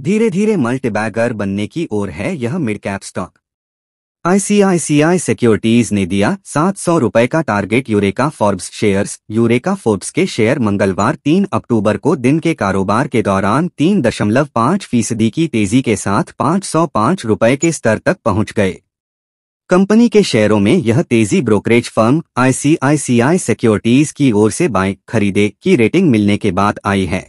धीरे धीरे मल्टीबैगर बनने की ओर है यह mid cap stock ICICI securities ने दिया सात सौ रुपए का target Eureka Forbes shares Eureka Forbes के शेयर मंगलवार 3 अक्टूबर को दिन के कारोबार के दौरान तीन दशमलव पाँच फीसदी की तेजी के साथ पाँच सौ पाँच के स्तर तक पहुंच गए कंपनी के शेयरों में यह तेजी ब्रोकरेज फर्म आईसीआईसीआई सिक्योरिटीज की ओर से बाय खरीदे की रेटिंग मिलने के बाद आई है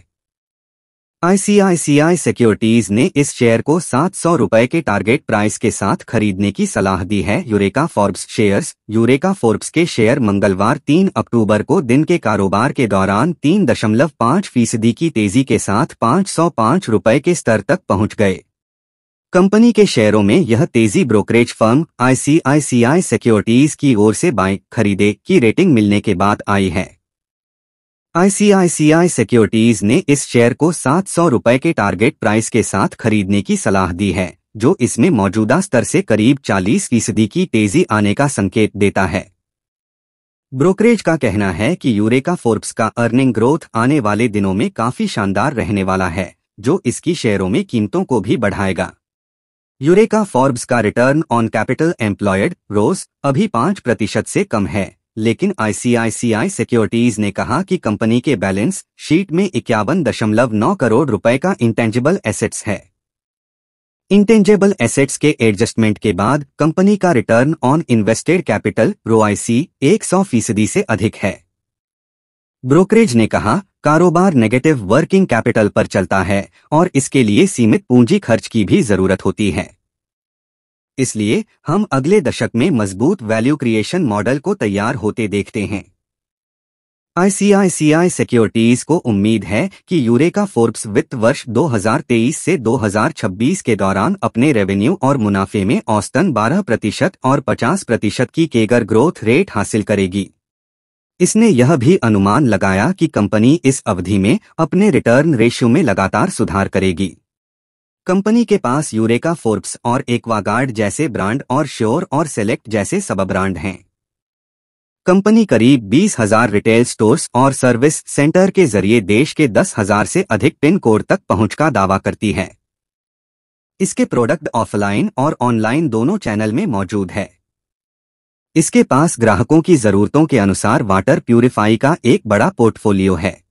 आईसीआईसीआई सिक्योरिटीज ने इस शेयर को सात सौ रुपए के टारगेट प्राइस के साथ खरीदने की सलाह दी है Eureka Forbes shares Eureka Forbes के शेयर मंगलवार 3 अक्टूबर को दिन के कारोबार के दौरान 3.5 फीसदी की तेजी के साथ पाँच सौ पाँच रुपए के स्तर तक पहुंच गए कंपनी के शेयरों में यह तेजी ब्रोकरेज फर्म आईसीआईसीआई सिक्योरिटीज की ओर से बाय खरीदे की रेटिंग मिलने के बाद आई है आईसीआईसीआई सिक्योरिटीज ने इस शेयर को सात सौ रुपए के टारगेट प्राइस के साथ खरीदने की सलाह दी है जो इसमें मौजूदा स्तर से करीब 40 फीसदी की तेजी आने का संकेत देता है ब्रोकरेज का कहना है कि यूरेका फोर्ब्स का अर्निंग ग्रोथ आने वाले दिनों में काफी शानदार रहने वाला है जो इसकी शेयरों में कीमतों को भी बढ़ाएगा यूरेका फोर्ब्स का रिटर्न ऑन कैपिटल एम्प्लॉयड रोज अभी पाँच प्रतिशत से कम है लेकिन आईसीआईसीआई सिक्योरिटीज ने कहा कि कंपनी के बैलेंस शीट में इक्यावन दशमलव नौ करोड़ रुपए का इंटेंजिबल एसेट्स है इंटेंजेबल एसेट्स के एडजस्टमेंट के बाद कंपनी का return on invested capital ROIC सौ फीसदी से अधिक है ब्रोकरेज ने कहा कारोबार नेगेटिव वर्किंग कैपिटल पर चलता है और इसके लिए सीमित पूंजी खर्च की भी जरूरत होती है इसलिए हम अगले दशक में मजबूत वैल्यू क्रिएशन मॉडल को तैयार होते देखते हैं आईसीआईसीआई सिक्योरिटीज को उम्मीद है कि यूरेका फोर्ब्स वित्त वर्ष 2023 से 2026 के दौरान अपने रेवेन्यू और मुनाफे में औसतन 12 प्रतिशत और 50 प्रतिशत की केगर ग्रोथ रेट हासिल करेगी इसने यह भी अनुमान लगाया कि कंपनी इस अवधि में अपने रिटर्न रेशियो में लगातार सुधार करेगी कंपनी के पास यूरेका फोर्ब्स और एक्वागार्ड जैसे ब्रांड और श्योर और सेलेक्ट जैसे सब ब्रांड हैं कंपनी करीब बीस हजार रिटेल स्टोर्स और सर्विस सेंटर के जरिए देश के दस हजार से अधिक पिन कोड तक पहुंच का दावा करती है इसके प्रोडक्ट ऑफलाइन और ऑनलाइन दोनों चैनल में मौजूद है इसके पास ग्राहकों की जरूरतों के अनुसार वाटर प्यूरिफाई का एक बड़ा पोर्टफोलियो है